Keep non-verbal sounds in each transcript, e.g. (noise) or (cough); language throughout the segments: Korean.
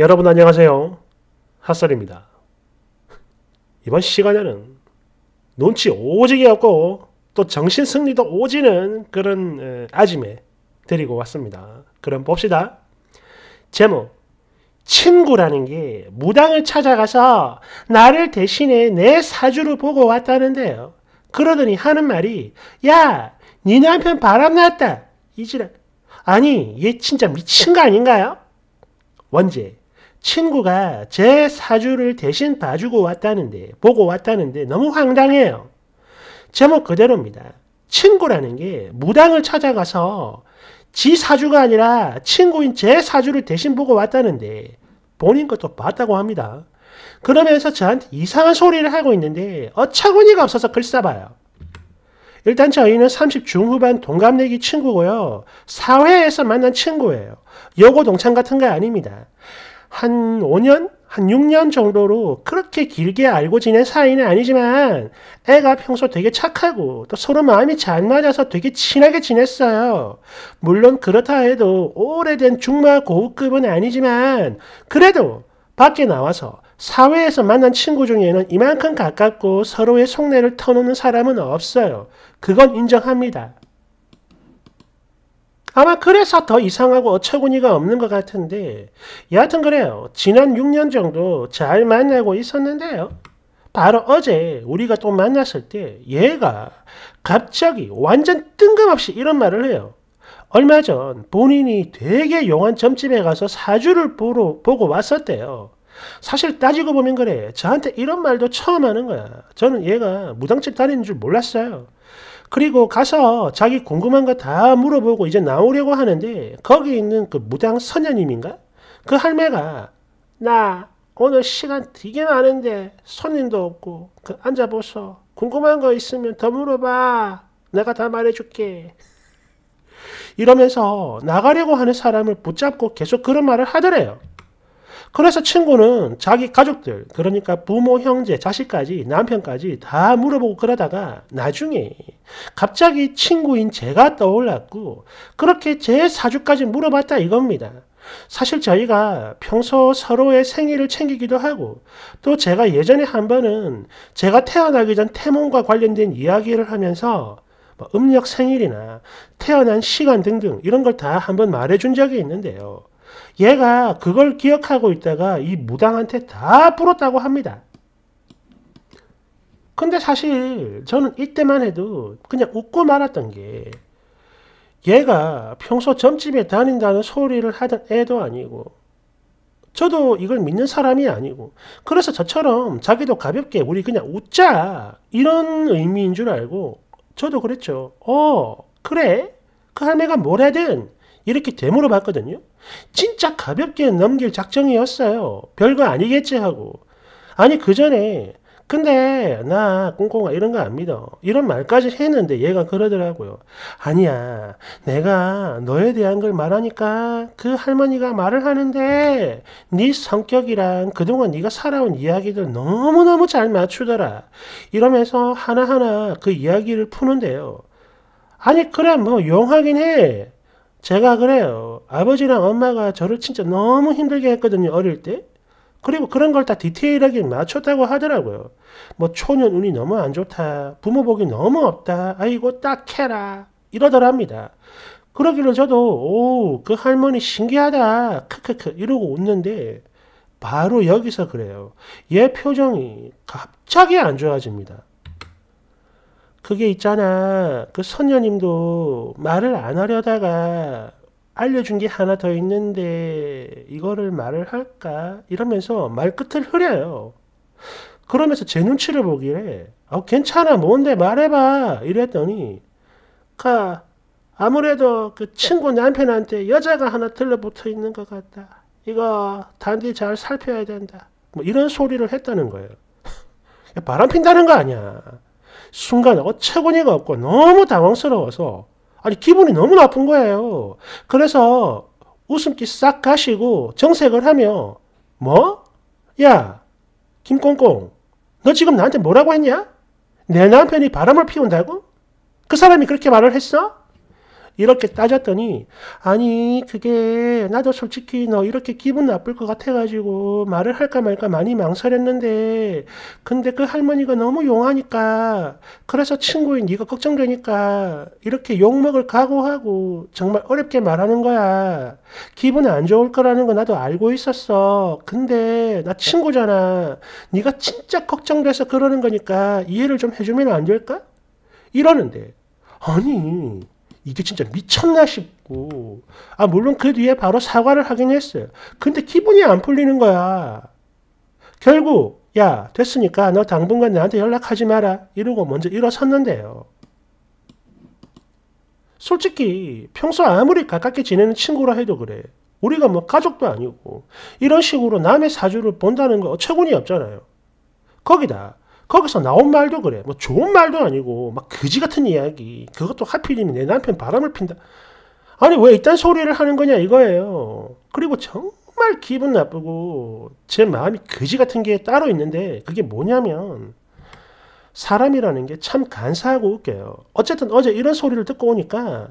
여러분 안녕하세요. 핫설입니다. 이번 시간에는 눈치 오지게 없고 또 정신 승리도 오지는 그런 아짐에 드리고 왔습니다. 그럼 봅시다. 제목 친구라는 게 무당을 찾아가서 나를 대신해 내 사주를 보고 왔다는데요. 그러더니 하는 말이 야, 네 남편 바람났다. 이지랄. 아니, 얘 진짜 미친 거 아닌가요? 원제 친구가 제 사주를 대신 봐주고 왔다는데, 보고 왔다는데 너무 황당해요. 제목 그대로입니다. 친구라는 게 무당을 찾아가서 지 사주가 아니라 친구인 제 사주를 대신 보고 왔다는데 본인 것도 봤다고 합니다. 그러면서 저한테 이상한 소리를 하고 있는데 어처구니가 없어서 글 써봐요 일단 저희는 30 중후반 동갑내기 친구고요. 사회에서 만난 친구예요. 여고 동창 같은 거 아닙니다. 한 5년? 한 6년 정도로 그렇게 길게 알고 지낸 사이는 아니지만 애가 평소 되게 착하고 또 서로 마음이 잘 맞아서 되게 친하게 지냈어요. 물론 그렇다 해도 오래된 중마 고급은 아니지만 그래도 밖에 나와서 사회에서 만난 친구 중에는 이만큼 가깝고 서로의 속내를 터놓는 사람은 없어요. 그건 인정합니다. 아마 그래서 더 이상하고 어처구니가 없는 것 같은데 여하튼 그래요. 지난 6년 정도 잘 만나고 있었는데요. 바로 어제 우리가 또 만났을 때 얘가 갑자기 완전 뜬금없이 이런 말을 해요. 얼마 전 본인이 되게 용한 점집에 가서 사주를 보러, 보고 왔었대요. 사실 따지고 보면 그래. 저한테 이런 말도 처음 하는 거야. 저는 얘가 무당집 다니는 줄 몰랐어요. 그리고 가서 자기 궁금한 거 다 물어보고 이제 나오려고 하는데 거기 있는 그 무당 선녀님인가? 그 할매가 나 오늘 시간 되게 많은데 손님도 없고 그 앉아보소. 궁금한 거 있으면 더 물어봐. 내가 다 말해줄게. 이러면서 나가려고 하는 사람을 붙잡고 계속 그런 말을 하더래요. 그래서 친구는 자기 가족들, 그러니까 부모, 형제, 자식까지, 남편까지 다 물어보고 그러다가 나중에 갑자기 친구인 제가 떠올랐고, 그렇게 제 사주까지 물어봤다 이겁니다. 사실 저희가 평소 서로의 생일을 챙기기도 하고 또 제가 예전에 한 번은 제가 태어나기 전 태몽과 관련된 이야기를 하면서 뭐 음력 생일이나 태어난 시간 등등 이런 걸 다 한번 말해준 적이 있는데요. 얘가 그걸 기억하고 있다가 이 무당한테 다 불었다고 합니다. 근데 사실 저는 이때만 해도 그냥 웃고 말았던 게 얘가 평소 점집에 다닌다는 소리를 하던 애도 아니고 저도 이걸 믿는 사람이 아니고 그래서 저처럼 자기도 가볍게 우리 그냥 웃자 이런 의미인 줄 알고 저도 그랬죠. 어 그래 그 할매가 뭐래든 이렇게 되물어 봤거든요. 진짜 가볍게 넘길 작정이었어요. 별거 아니겠지 하고. 아니 그 전에 근데 나 꽁꽁아 이런 거안 믿어. 이런 말까지 했는데 얘가 그러더라고요. 아니야. 내가 너에 대한 걸 말하니까 그 할머니가 말을 하는데 네 성격이랑 그동안 네가 살아온 이야기들 너무너무 잘 맞추더라. 이러면서 하나하나 그 이야기를 푸는데요. 아니 그래 뭐 용하긴 해. 제가 그래요. 아버지랑 엄마가 저를 진짜 너무 힘들게 했거든요. 어릴 때. 그리고 그런 걸 다 디테일하게 맞췄다고 하더라고요. 뭐 초년 운이 너무 안 좋다. 부모 복이 너무 없다. 아이고 딱해라. 이러더랍니다. 그러길래 저도 오그 할머니 신기하다. 크크크 이러고 웃는데 바로 여기서 그래요. 얘 표정이 갑자기 안 좋아집니다. 그게 있잖아. 그 선녀님도 말을 안 하려다가 알려준 게 하나 더 있는데 이거를 말을 할까? 이러면서 말끝을 흐려요. 그러면서 제 눈치를 보길래 아, 어, 괜찮아 뭔데 말해봐 이랬더니 가 아무래도 그 친구 남편한테 여자가 하나 들러붙어 있는 것 같다. 이거 단디 잘 살펴야 된다. 뭐 이런 소리를 했다는 거예요. (laughs) 바람 핀다는 거 아니야. 순간 하고처구니가 없고 너무 당황스러워서 아니 기분이 너무 나쁜 거예요. 그래서 웃음기 싹 가시고 정색을 하며 뭐? 야 김꽁꽁 너 지금 나한테 뭐라고 했냐? 내 남편이 바람을 피운다고? 그 사람이 그렇게 말을 했어? 이렇게 따졌더니 아니 그게 나도 솔직히 너 이렇게 기분 나쁠 것 같아가지고 말을 할까 말까 많이 망설였는데 근데 그 할머니가 너무 용하니까 그래서 친구인 네가 걱정되니까 이렇게 욕먹을 각오하고 정말 어렵게 말하는 거야 기분 안 좋을 거라는 거 나도 알고 있었어 근데 나 친구잖아 네가 진짜 걱정돼서 그러는 거니까 이해를 좀 해주면 안 될까? 이러는데 아니 이게 진짜 미쳤나 싶고 아 물론 그 뒤에 바로 사과를 하긴 했어요. 근데 기분이 안 풀리는 거야. 결국 야 됐으니까 너 당분간 나한테 연락하지 마라 이러고 먼저 일어섰는데요. 솔직히 평소 아무리 가깝게 지내는 친구라 해도 그래. 우리가 뭐 가족도 아니고 이런 식으로 남의 사주를 본다는 거 어처구니 없잖아요. 거기다 거기서 나온 말도 그래. 뭐 좋은 말도 아니고 막그지 같은 이야기. 그것도 하필이면 내 남편 바람을 핀다. 아니 왜 이딴 소리를 하는 거냐 이거예요. 그리고 정말 기분 나쁘고 제 마음이 그지 같은 게 따로 있는데 그게 뭐냐면 사람이라는 게 참 간사하고 웃겨요. 어쨌든 어제 이런 소리를 듣고 오니까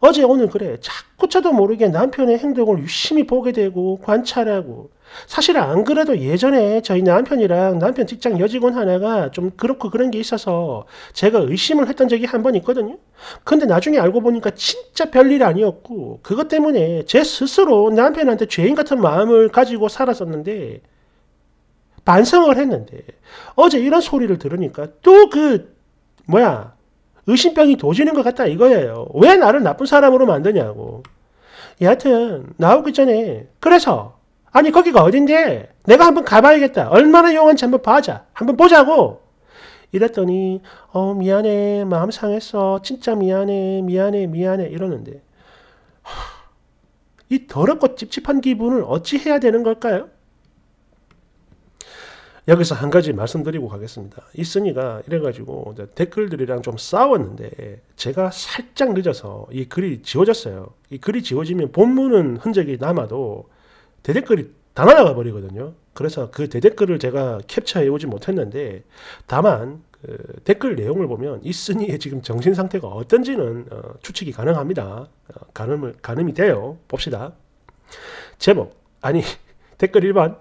어제 오늘 그래 자꾸 저도 모르게 남편의 행동을 유심히 보게 되고 관찰하고 사실 안 그래도 예전에 저희 남편이랑 남편 직장 여직원 하나가 좀 그렇고 그런 게 있어서 제가 의심을 했던 적이 한 번 있거든요. 근데 나중에 알고 보니까 진짜 별일 아니었고 그것 때문에 제 스스로 남편한테 죄인 같은 마음을 가지고 살았었는데 반성을 했는데 어제 이런 소리를 들으니까 또 그 뭐야 의심병이 도지는 것 같다 이거예요. 왜 나를 나쁜 사람으로 만드냐고. 여하튼 나오기 전에 그래서 아니 거기가 어딘데 내가 한번 가봐야겠다 얼마나 용한지 한번 봐자 한번 보자고 이랬더니 어 미안해 마음 상했어 진짜 미안해 미안해 미안해 이러는데 이 더럽고 찝찝한 기분을 어찌 해야 되는 걸까요? 여기서 한 가지 말씀드리고 가겠습니다. 이순이가 이래가지고 댓글들이랑 좀 싸웠는데 제가 살짝 늦어서 이 글이 지워졌어요. 이 글이 지워지면 본문은 흔적이 남아도 대댓글이 다 날아가 버리거든요. 그래서 그 대댓글을 제가 캡처해 오지 못했는데 다만 그 댓글 내용을 보면 이순이의 지금 정신 상태가 어떤지는 어, 추측이 가능합니다. 어, 가늠을, 가늠이 돼요. 봅시다. 제목 아니 댓글 1번.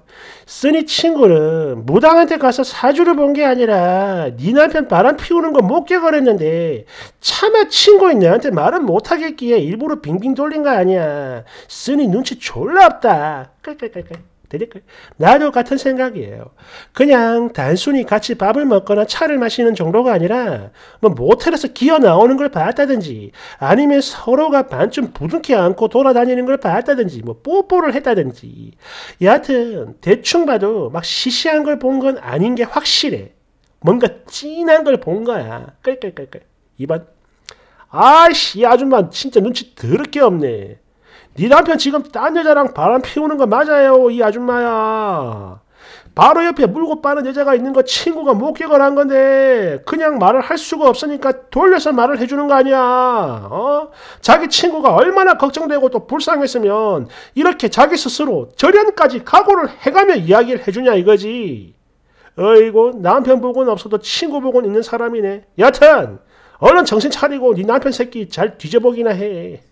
쓰니 친구는 무당한테 가서 사주를 본 게 아니라 네 남편 바람 피우는 거 목격을 했는데 차마 친구인 내한테 말은 못하겠기에 일부러 빙빙 돌린 거 아니야. 쓰니 눈치 졸라 없다. 끌끌끌끌. 드릴까요? 나도 같은 생각이에요. 그냥 단순히 같이 밥을 먹거나 차를 마시는 정도가 아니라 뭐 모텔에서 기어 나오는 걸 봤다든지 아니면 서로가 반쯤 부둥켜 안고 돌아다니는 걸 봤다든지 뭐 뽀뽀를 했다든지 여하튼 대충 봐도 막 시시한 걸 본 건 아닌 게 확실해. 뭔가 진한 걸 본 거야. 끌끌끌끌. 2번. 아이씨, 이 아줌마 진짜 눈치 더럽게 없네. 네 남편 지금 딴 여자랑 바람 피우는 거 맞아요 이 아줌마야 바로 옆에 물고 빠는 여자가 있는 거 친구가 목격을 한 건데 그냥 말을 할 수가 없으니까 돌려서 말을 해주는 거 아니야 어? 자기 친구가 얼마나 걱정되고 또 불쌍했으면 이렇게 자기 스스로 절연까지 각오를 해가며 이야기를 해주냐 이거지 어이고 남편 복은 없어도 친구 복은 있는 사람이네 여튼 얼른 정신 차리고 네 남편 새끼 잘 뒤져보기나 해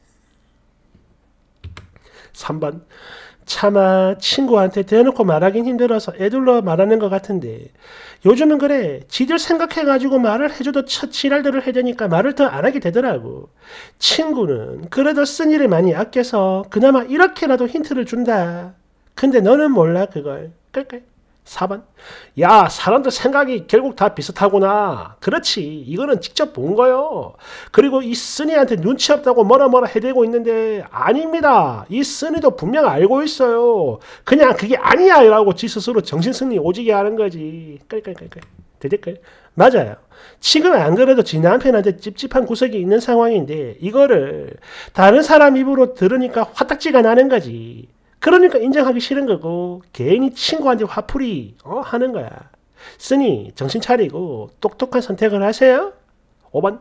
3번 차마 친구한테 대놓고 말하긴 힘들어서 애들로 말하는 것 같은데 요즘은 그래 지들 생각해가지고 말을 해줘도 첫 지랄들을 해대니까 말을 더 안 하게 되더라고 친구는 그래도 쓴 일을 많이 아껴서 그나마 이렇게라도 힌트를 준다 근데 너는 몰라 그걸 끌끌 4번. 야, 사람들 생각이 결국 다 비슷하구나. 그렇지. 이거는 직접 본 거요. 그리고 이 쓰니한테 눈치 없다고 뭐라 뭐라 해대고 있는데, 아닙니다. 이 쓰니도 분명 알고 있어요. 그냥 그게 아니야. 라고 지 스스로 정신승리 오지게 하는 거지. 끌끌끌끌. 대댓글. 맞아요. 지금 안 그래도 지 남편한테 찝찝한 구석이 있는 상황인데 이거를 다른 사람 입으로 들으니까 화딱지가 나는 거지. 그러니까 인정하기 싫은 거고 괜히 친구한테 화풀이 어? 하는 거야. 쓰니 정신 차리고 똑똑한 선택을 하세요. 5번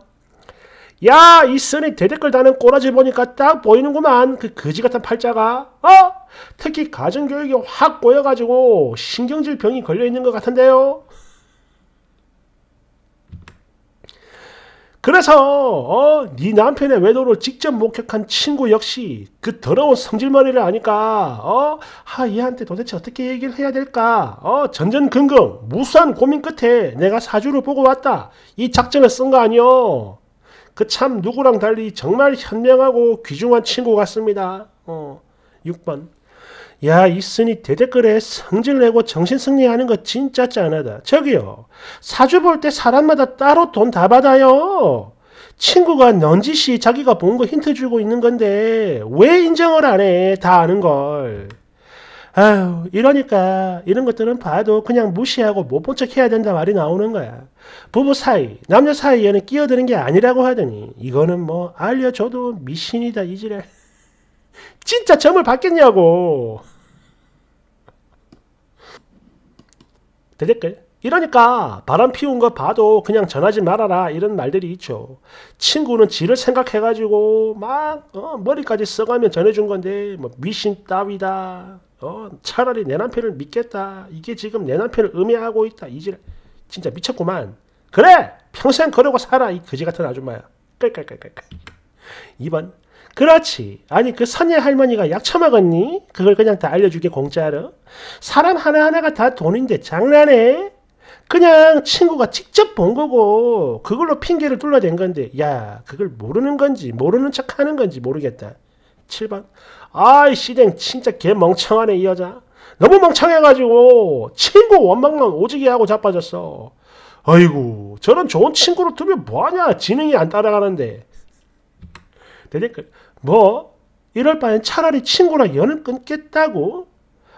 야, 이 쓰니 대댓글 다는 꼬라지 보니까 딱 보이는구만. 그 거지 같은 팔자가. 어? 특히 가정교육이 확 꼬여가지고 신경질 병이 걸려있는 것 같은데요. 그래서 어, 네 남편의 외도를 직접 목격한 친구 역시 그 더러운 성질머리를 아니까 어, 아, 얘한테 도대체 어떻게 얘기를 해야 될까 어, 전전긍긍 무수한 고민 끝에 내가 사주를 보고 왔다 이 작전을 쓴 거 아니오 그 참 누구랑 달리 정말 현명하고 귀중한 친구 같습니다 어, 6번 야, 이 스니 대댓글에 성질내고 정신승리하는 거 진짜 짠하다. 저기요, 사주 볼 때 사람마다 따로 돈 다 받아요. 친구가 넌지시 자기가 본 거 힌트 주고 있는 건데 왜 인정을 안 해? 다 아는 걸. 아휴 이러니까 이런 것들은 봐도 그냥 무시하고 못 본척 해야 된다 말이 나오는 거야. 부부 사이, 남녀 사이에는 끼어드는 게 아니라고 하더니 이거는 뭐 알려줘도 미신이다 이지랄. 진짜 점을 받겠냐고 대댓글 이러니까 바람 피운 거 봐도 그냥 전하지 말아라 이런 말들이 있죠. 친구는 지를 생각해가지고 막 어, 머리까지 써가면 전해준 건데 뭐 미신 따위다. 어, 차라리 내 남편을 믿겠다. 이게 지금 내 남편을 음해하고 있다. 이질 진짜 미쳤구만. 그래 평생 그러고 살아 이 거지 같은 아줌마야. 깔깔깔깔깔. 2번 그렇지. 아니 그 선녀 할머니가 약 처먹었니? 그걸 그냥 다 알려주게 공짜로. 사람 하나하나가 다 돈인데 장난해? 그냥 친구가 직접 본 거고 그걸로 핑계를 둘러댄 건데 야 그걸 모르는 건지 모르는 척하는 건지 모르겠다. 7번 아이 씨댕 진짜 개 멍청하네 이 여자. 너무 멍청해가지고 친구 원망만 오지게 하고 자빠졌어. 아이고 저런 좋은 친구를 두면 뭐하냐 지능이 안 따라가는데 대댓글 뭐 이럴 바엔 차라리 친구랑 연을 끊겠다고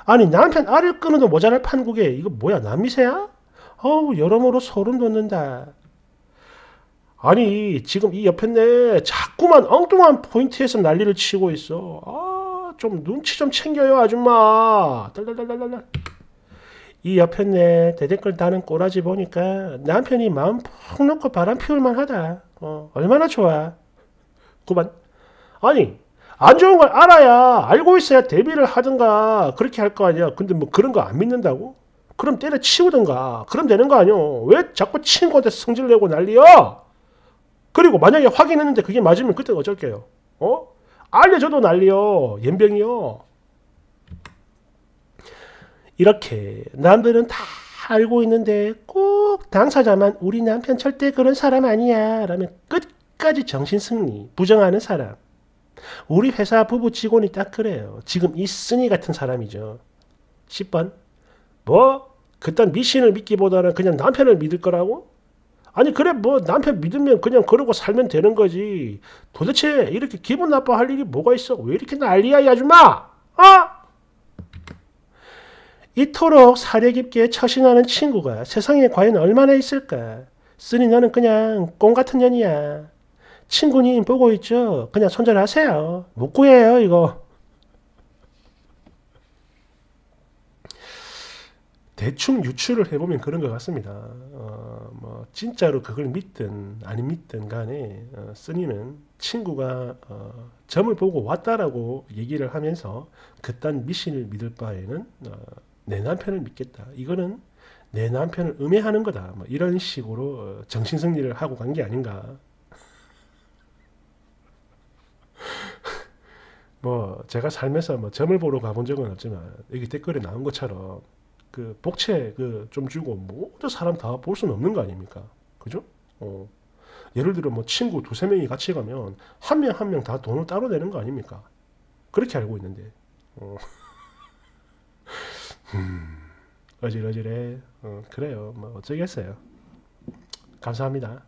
아니 남편 알을 끊어도 모자랄 판국에 이거 뭐야 남미세야? 어우 여러모로 소름 돋는다. 아니 지금 이 옆에 내 자꾸만 엉뚱한 포인트에서 난리를 치고 있어. 아 좀 눈치 좀 챙겨요 아줌마. 딸딸딸딸딸. 이 옆에 내 대댓글 다는 꼬라지 보니까 남편이 마음 푹 놓고 바람 피울만 하다. 어, 얼마나 좋아. 9반 아니 안 좋은 걸 알아야 알고 있어야 대비를 하든가 그렇게 할 거 아니야 근데 뭐 그런 거 안 믿는다고? 그럼 때려치우든가 그럼 되는 거아니야왜 자꾸 친구한테 성질내고 난리야 그리고 만약에 확인했는데 그게 맞으면 그때 어쩔게요 어? 알려줘도 난리요 연병이요 이렇게 남들은 다 알고 있는데 꼭 당사자만 우리 남편 절대 그런 사람 아니야 라면 끝까지 정신승리 부정하는 사람 우리 회사 부부 직원이 딱 그래요. 지금 이 쓰니 같은 사람이죠. 10번. 뭐? 그딴 미신을 믿기보다는 그냥 남편을 믿을 거라고? 아니 그래 뭐 남편 믿으면 그냥 그러고 살면 되는 거지. 도대체 이렇게 기분 나빠할 일이 뭐가 있어? 왜 이렇게 난리야 이 아줌마? 어? 이토록 사려 깊게 처신하는 친구가 세상에 과연 얼마나 있을까? 쓰니 너는 그냥 꽁 같은 년이야. 친구님 보고 있죠? 그냥 손절하세요. 못 구해요, 이거. 대충 유추를 해보면 그런 것 같습니다. 어, 뭐 진짜로 그걸 믿든 안 믿든 간에 어, 쓰니는 친구가 어, 점을 보고 왔다라고 얘기를 하면서 그딴 미신을 믿을 바에는 어, 내 남편을 믿겠다. 이거는 내 남편을 음해하는 거다. 뭐 이런 식으로 어, 정신승리를 하고 간 게 아닌가 뭐 제가 살면서 뭐 점을 보러 가본 적은 없지만 여기 댓글에 나온 것처럼 그 복채 그 좀 주고 모든 사람 다 볼 수는 없는 거 아닙니까? 그죠? 어. 예를 들어 뭐 친구 두세 명이 같이 가면 한 명 한 명 다 돈을 따로 내는 거 아닙니까? 그렇게 알고 있는데. 어. (laughs) 음, 어질어질해. 어, 그래요. 뭐 어쩌겠어요. 감사합니다.